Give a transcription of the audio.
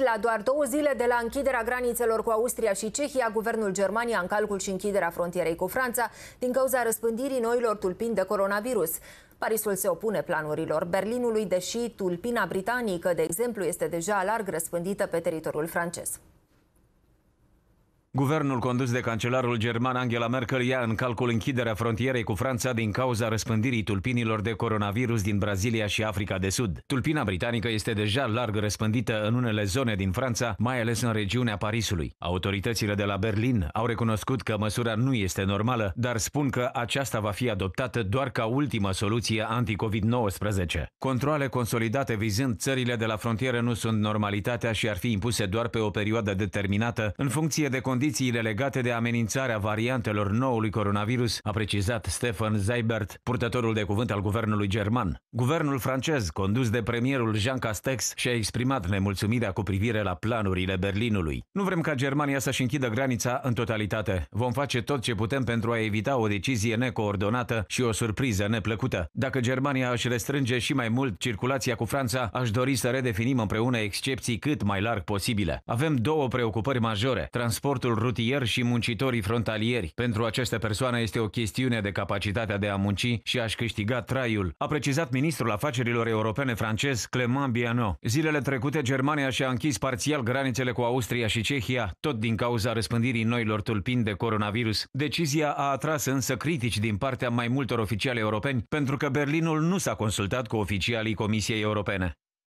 La doar două zile de la închiderea granițelor cu Austria și Cehia, guvernul Germania în calcul și închiderea frontierei cu Franța din cauza răspândirii noilor tulpini de coronavirus. Parisul se opune planurilor Berlinului, deși tulpina britanică, de exemplu, este deja larg răspândită pe teritoriul francez. Guvernul condus de cancelarul german Angela Merkel ia în calcul închiderea frontierei cu Franța din cauza răspândirii tulpinilor de coronavirus din Brazilia și Africa de Sud. Tulpina britanică este deja larg răspândită în unele zone din Franța, mai ales în regiunea Parisului. Autoritățile de la Berlin au recunoscut că măsura nu este normală, dar spun că aceasta va fi adoptată doar ca ultimă soluție anti-COVID-19. Controle consolidate vizând țările de la frontieră nu sunt normalitatea și ar fi impuse doar pe o perioadă determinată în funcție de condiții condițiile legate de amenințarea variantelor noului coronavirus, a precizat Stefan Zeibert, purtătorul de cuvânt al guvernului german. Guvernul francez, condus de premierul Jean Castex, și-a exprimat nemulțumirea cu privire la planurile Berlinului. Nu vrem ca Germania să-și închidă granița în totalitate. Vom face tot ce putem pentru a evita o decizie necoordonată și o surpriză neplăcută. Dacă Germania își restrânge și mai mult circulația cu Franța, aș dori să redefinim împreună excepții cât mai larg posibile. Avem două preocupări majore: transportul personalul rutier și muncitorii frontalieri. Pentru aceste persoane este o chestiune de capacitatea de a munci și a-și câștiga traiul, a precizat ministrul afacerilor europene francez Clement Biano. Zilele trecute, Germania și-a închis parțial granițele cu Austria și Cehia, tot din cauza răspândirii noilor tulpini de coronavirus. Decizia a atras însă critici din partea mai multor oficiali europeni pentru că Berlinul nu s-a consultat cu oficialii Comisiei Europene.